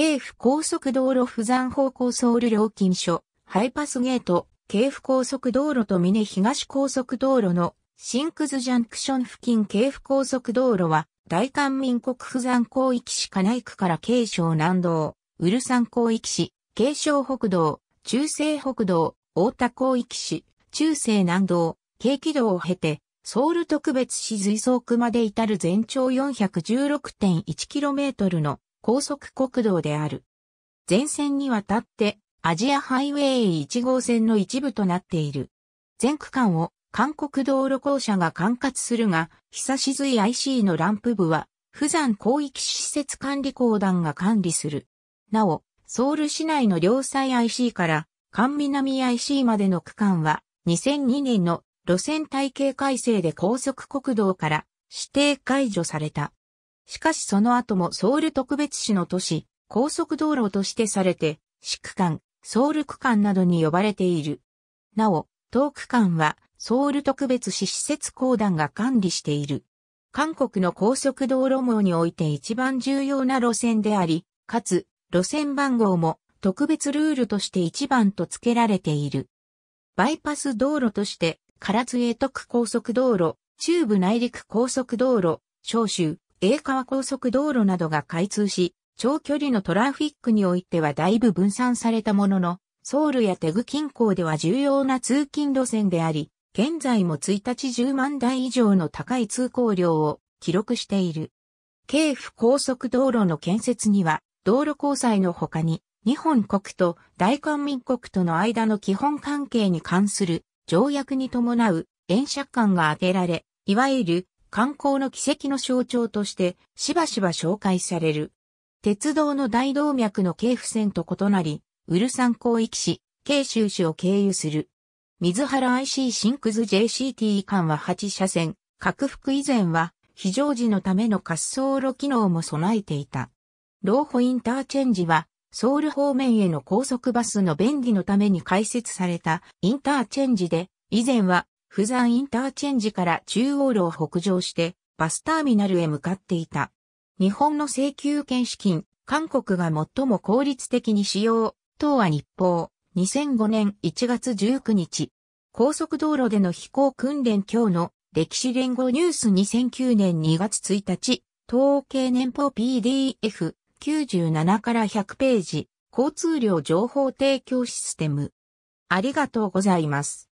京府高速道路不山方向ソウル料金所、ハイパスゲート、京府高速道路と峰東高速道路の新クズジャンクション付近京府高速道路は大韓民国不山広域市金井区から京省南道、ウルサン広域市、京省北道、中西北道、大田広域市、中西南道、京気道を経て、ソウル特別市随走区まで至る全長 416.1km の高速国道である。全線にわたってアジアハイウェイ1号線の一部となっている。全区間を韓国道路公社が管轄するが、久しずい IC のランプ部は、富山広域施設管理公団が管理する。なお、ソウル市内の両西 IC から関南 IC までの区間は、2002年の路線体系改正で高速国道から指定解除された。しかしその後もソウル特別市の都市、高速道路としてされて、市区間、ソウル区間などに呼ばれている。なお、東区間はソウル特別市施設公団が管理している。韓国の高速道路網において一番重要な路線であり、かつ、路線番号も特別ルールとして一番と付けられている。バイパス道路として、唐津江徳高速道路、中部内陸高速道路、昇州、英川高速道路などが開通し、長距離のトラフィックにおいてはだいぶ分散されたものの、ソウルやテグ近郊では重要な通勤路線であり、現在も1日10万台以上の高い通行量を記録している。京府高速道路の建設には、道路交際の他に、日本国と大韓民国との間の基本関係に関する条約に伴う演釈間が当てられ、いわゆる観光の奇跡の象徴としてしばしば紹介される。鉄道の大動脈の京府線と異なり、ウルサン広域市、京州市を経由する。水原 IC シンクズ JCT 間は8車線、拡幅以前は非常時のための滑走路機能も備えていた。ローホインターチェンジはソウル方面への高速バスの便利のために開設されたインターチェンジで、以前は釜山インターチェンジから中央路を北上して、バスターミナルへ向かっていた。日本の請求権資金、韓国が最も効率的に使用、東亜日報、2005年1月19日。高速道路での飛行訓練今日の歴史連合ニュース2009年2月1日、統計年報 PDF97 から100ページ、交通量情報提供システム。ありがとうございます。